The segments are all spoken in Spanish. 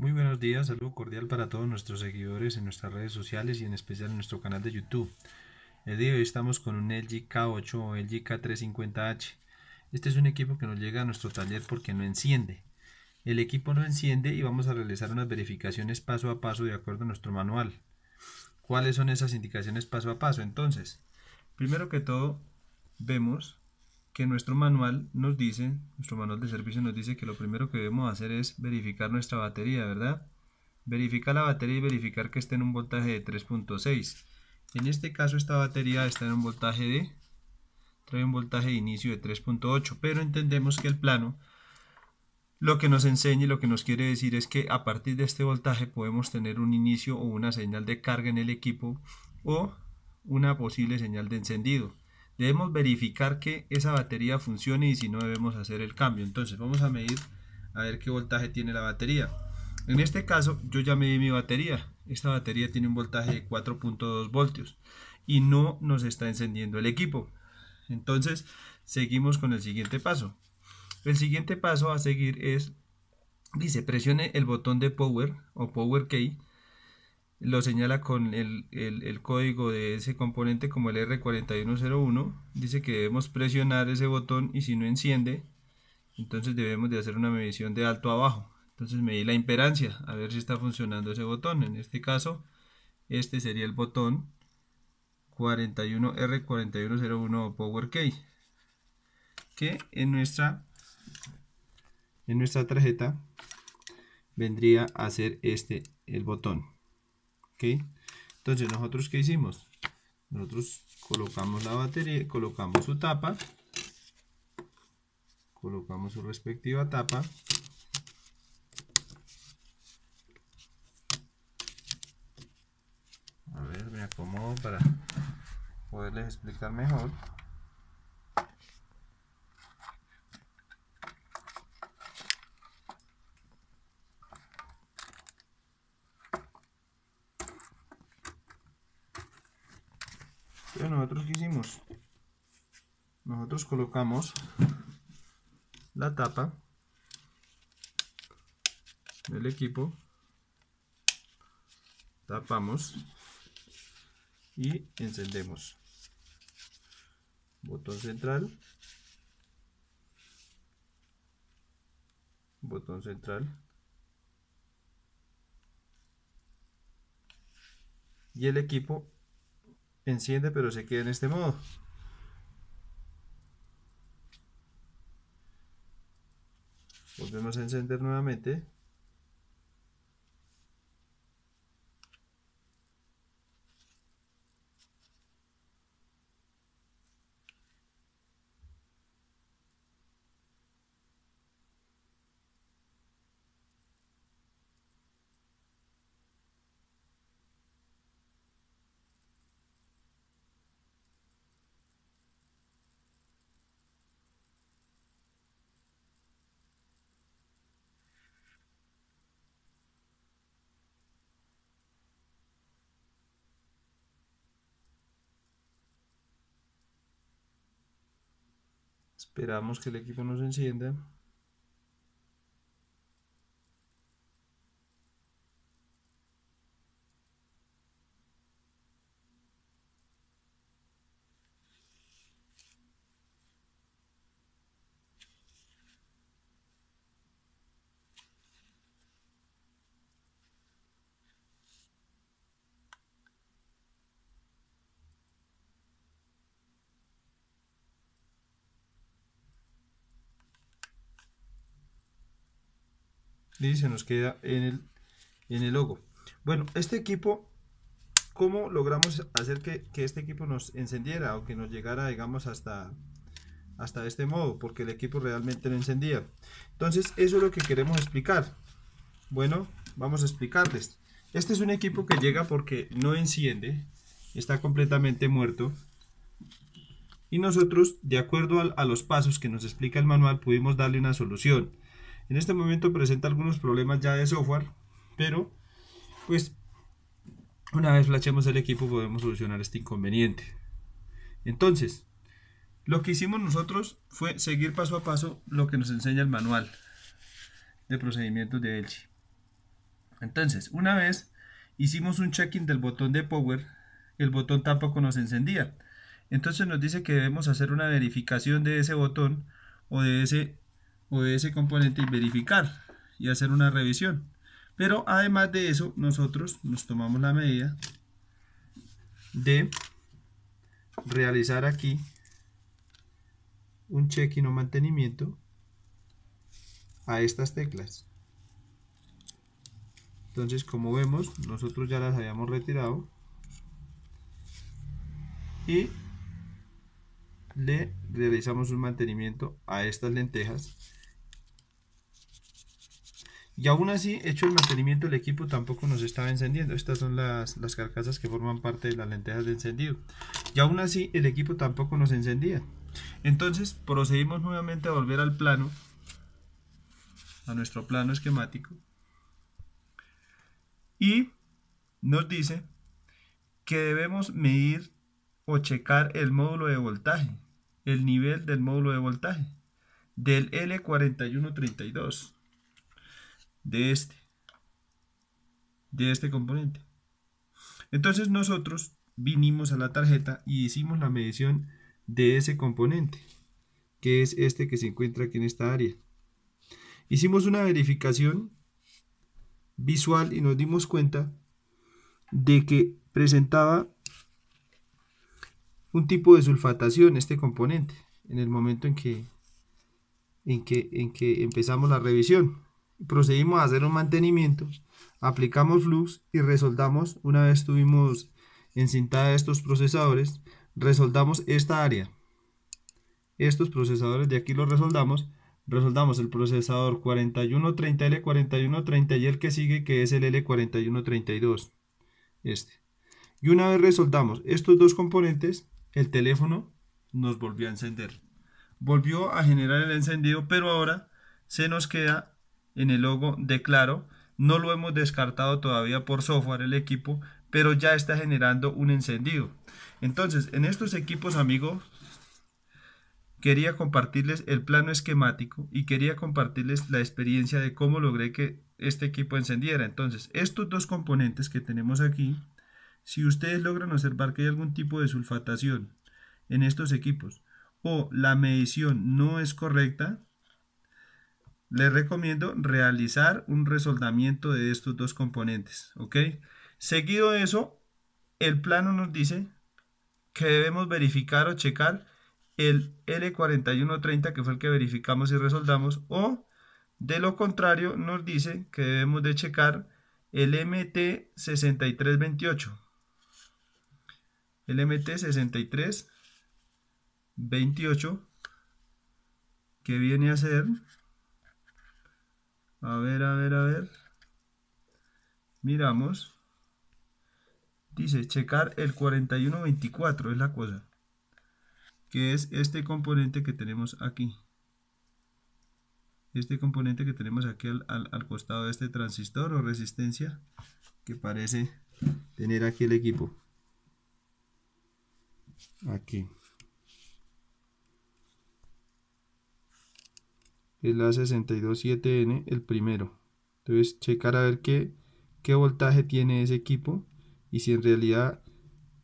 Muy buenos días, saludo cordial para todos nuestros seguidores en nuestras redes sociales y en especial en nuestro canal de YouTube. El día de hoy estamos con un LG K8 o LG K350H. Este es un equipo que nos llega a nuestro taller porque no enciende. El equipo no enciende y vamos a realizar unas verificaciones paso a paso de acuerdo a nuestro manual. ¿Cuáles son esas indicaciones paso a paso? Entonces, primero que todo, vemos que nuestro manual nos dice, nuestro manual de servicio nos dice que lo primero que debemos hacer es verificar nuestra batería, ¿verdad? Verificar la batería y verificar que esté en un voltaje de 3.6. En este caso esta batería está en un voltaje de trae un voltaje de inicio de 3.8, pero entendemos que el plano lo que nos enseña y lo que nos quiere decir es que a partir de este voltaje podemos tener un inicio o una señal de carga en el equipo o una posible señal de encendido debemos verificar que esa batería funcione y si no debemos hacer el cambio. Entonces vamos a medir a ver qué voltaje tiene la batería. En este caso yo ya medí mi batería. Esta batería tiene un voltaje de 4.2 voltios y no nos está encendiendo el equipo. Entonces seguimos con el siguiente paso. El siguiente paso a seguir es, dice, presione el botón de power o power key lo señala con el, código de ese componente como el R4101. Dice que debemos presionar ese botón y si no enciende, entonces debemos de hacer una medición de alto a bajo. Entonces medí la imperancia, a ver si está funcionando ese botón. En este caso, este sería el botón 41R4101 Power Key. Que en nuestra, en nuestra tarjeta vendría a ser este el botón. Entonces nosotros que hicimos? Nosotros colocamos la batería, colocamos su tapa, colocamos su respectiva tapa, a ver me acomodo para poderles explicar mejor nosotros hicimos? Nosotros colocamos la tapa del equipo, tapamos y encendemos. Botón central, botón central y el equipo enciende pero se queda en este modo. Volvemos a encender nuevamente. Esperamos que el equipo nos encienda. y se nos queda en el, logo. Bueno, este equipo, ¿cómo logramos hacer que, este equipo nos encendiera o que nos llegara, digamos, hasta, hasta este modo? Porque el equipo realmente no encendía. Entonces, eso es lo que queremos explicar. Bueno, vamos a explicarles. Este es un equipo que llega porque no enciende, está completamente muerto. Y nosotros, de acuerdo a los pasos que nos explica el manual, pudimos darle una solución en este momento presenta algunos problemas ya de software, pero pues una vez flashemos el equipo podemos solucionar este inconveniente. Entonces, lo que hicimos nosotros fue seguir paso a paso lo que nos enseña el manual de procedimientos de Elchi. Entonces, una vez hicimos un check-in del botón de Power, el botón tampoco nos encendía. Entonces nos dice que debemos hacer una verificación de ese botón o de ese o de ese componente y verificar y hacer una revisión. Pero además de eso, nosotros nos tomamos la medida de realizar aquí un check y no mantenimiento a estas teclas. Entonces, como vemos, nosotros ya las habíamos retirado y le realizamos un mantenimiento a estas lentejas y aún así, hecho el mantenimiento, el equipo tampoco nos estaba encendiendo. Estas son las, carcasas que forman parte de las lentejas de encendido. Y aún así, el equipo tampoco nos encendía. Entonces, procedimos nuevamente a volver al plano, a nuestro plano esquemático. Y nos dice que debemos medir o checar el módulo de voltaje, el nivel del módulo de voltaje del L4132 de este, de este componente. Entonces nosotros vinimos a la tarjeta y hicimos la medición de ese componente, que es este que se encuentra aquí en esta área. Hicimos una verificación visual y nos dimos cuenta de que presentaba un tipo de sulfatación este componente en el momento en que, en que, en que empezamos la revisión procedimos a hacer un mantenimiento, aplicamos flux y resoldamos, una vez tuvimos encintada estos procesadores, resoldamos esta área. Estos procesadores de aquí los resoldamos, resoldamos el procesador 4130 L4130 y el que sigue que es el L4132, este. Y una vez resoldamos estos dos componentes, el teléfono nos volvió a encender. Volvió a generar el encendido, pero ahora se nos queda en el logo declaro No lo hemos descartado todavía por software el equipo, pero ya está generando un encendido. Entonces, en estos equipos, amigos, quería compartirles el plano esquemático y quería compartirles la experiencia de cómo logré que este equipo encendiera. Entonces, estos dos componentes que tenemos aquí, si ustedes logran observar que hay algún tipo de sulfatación en estos equipos o la medición no es correcta, les recomiendo realizar un resoldamiento de estos dos componentes, ¿ok? Seguido de eso, el plano nos dice que debemos verificar o checar el L4130 que fue el que verificamos y resoldamos o de lo contrario nos dice que debemos de checar el MT6328 el MT6328 que viene a ser a ver, a ver, a ver. Miramos. Dice, checar el 4124 es la cosa. Que es este componente que tenemos aquí. Este componente que tenemos aquí al, costado de este transistor o resistencia. Que parece tener aquí el equipo. Aquí. es la 627N, el primero. Entonces, checar a ver qué, qué voltaje tiene ese equipo y si en realidad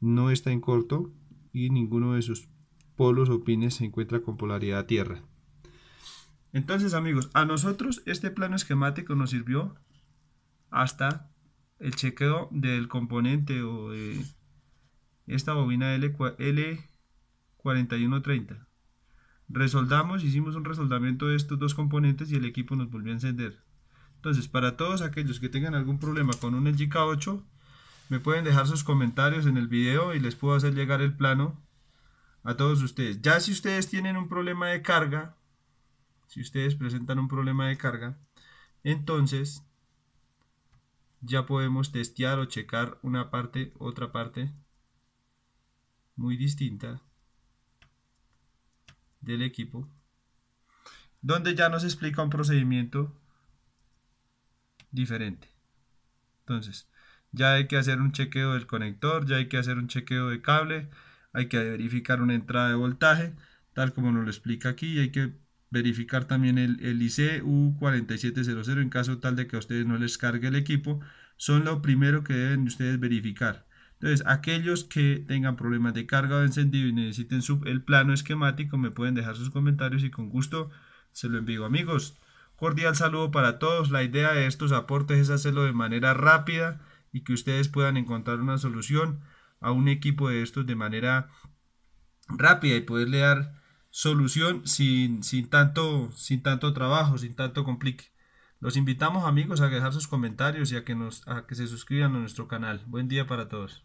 no está en corto y ninguno de sus polos o pines se encuentra con polaridad a tierra. Entonces amigos, a nosotros este plano esquemático nos sirvió hasta el chequeo del componente o de esta bobina L4130. Resoldamos, hicimos un resoldamiento de estos dos componentes y el equipo nos volvió a encender. Entonces, para todos aquellos que tengan algún problema con un LG K8, me pueden dejar sus comentarios en el video y les puedo hacer llegar el plano a todos ustedes. Ya si ustedes tienen un problema de carga, si ustedes presentan un problema de carga, entonces ya podemos testear o checar una parte, otra parte muy distinta del equipo, donde ya nos explica un procedimiento diferente. Entonces, ya hay que hacer un chequeo del conector, ya hay que hacer un chequeo de cable, hay que verificar una entrada de voltaje, tal como nos lo explica aquí, y hay que verificar también el, el ICU4700 en caso tal de que a ustedes no les cargue el equipo, son lo primero que deben ustedes verificar. Entonces, aquellos que tengan problemas de carga o encendido y necesiten el plano esquemático, me pueden dejar sus comentarios y con gusto se lo envío, amigos. Cordial saludo para todos. La idea de estos aportes es hacerlo de manera rápida y que ustedes puedan encontrar una solución a un equipo de estos de manera rápida y poderle dar solución sin, tanto, sin tanto trabajo, sin tanto complique. Los invitamos amigos a dejar sus comentarios y a que, nos, a que se suscriban a nuestro canal. Buen día para todos.